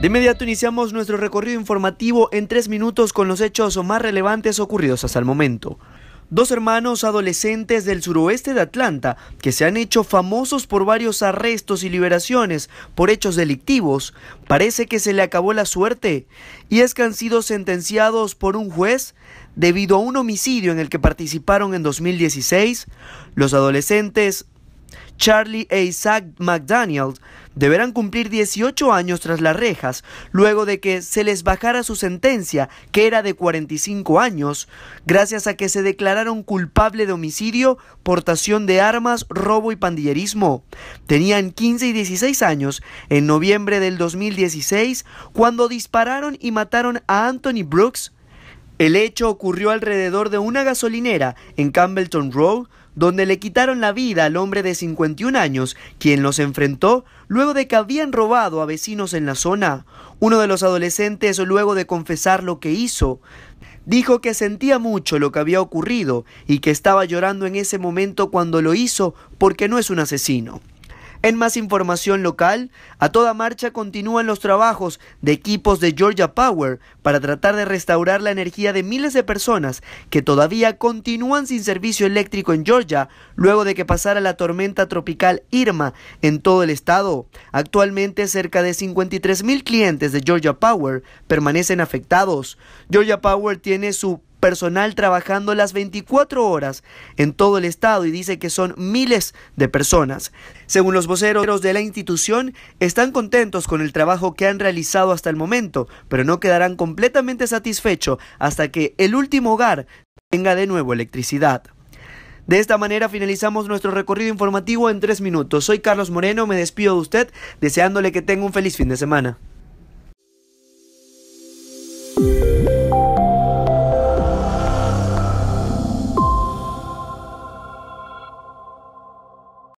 De inmediato iniciamos nuestro recorrido informativo en tres minutos con los hechos más relevantes ocurridos hasta el momento. Dos hermanos adolescentes del suroeste de Atlanta que se han hecho famosos por varios arrestos y liberaciones por hechos delictivos, parece que se le acabó la suerte y es que han sido sentenciados por un juez debido a un homicidio en el que participaron en 2016. Los adolescentes Charlie e Isaac McDaniel deberán cumplir 18 años tras las rejas, luego de que se les bajara su sentencia, que era de 45 años, gracias a que se declararon culpable de homicidio, portación de armas, robo y pandillerismo. Tenían 15 y 16 años en noviembre del 2016 cuando dispararon y mataron a Anthony Brooks. El hecho ocurrió alrededor de una gasolinera en Campbellton Road, donde le quitaron la vida al hombre de 51 años, quien los enfrentó luego de que habían robado a vecinos en la zona. Uno de los adolescentes, luego de confesar lo que hizo, dijo que sentía mucho lo que había ocurrido y que estaba llorando en ese momento cuando lo hizo porque no es un asesino. En más información local, a toda marcha continúan los trabajos de equipos de Georgia Power para tratar de restaurar la energía de miles de personas que todavía continúan sin servicio eléctrico en Georgia luego de que pasara la tormenta tropical Irma en todo el estado. Actualmente cerca de 53 mil clientes de Georgia Power permanecen afectados. Georgia Power tiene su personal trabajando las 24 horas en todo el estado y dice que son miles de personas. Según los voceros de la institución, están contentos con el trabajo que han realizado hasta el momento, pero no quedarán completamente satisfechos hasta que el último hogar tenga de nuevo electricidad. De esta manera finalizamos nuestro recorrido informativo en tres minutos. Soy Carlos Moreno, me despido de usted deseándole que tenga un feliz fin de semana.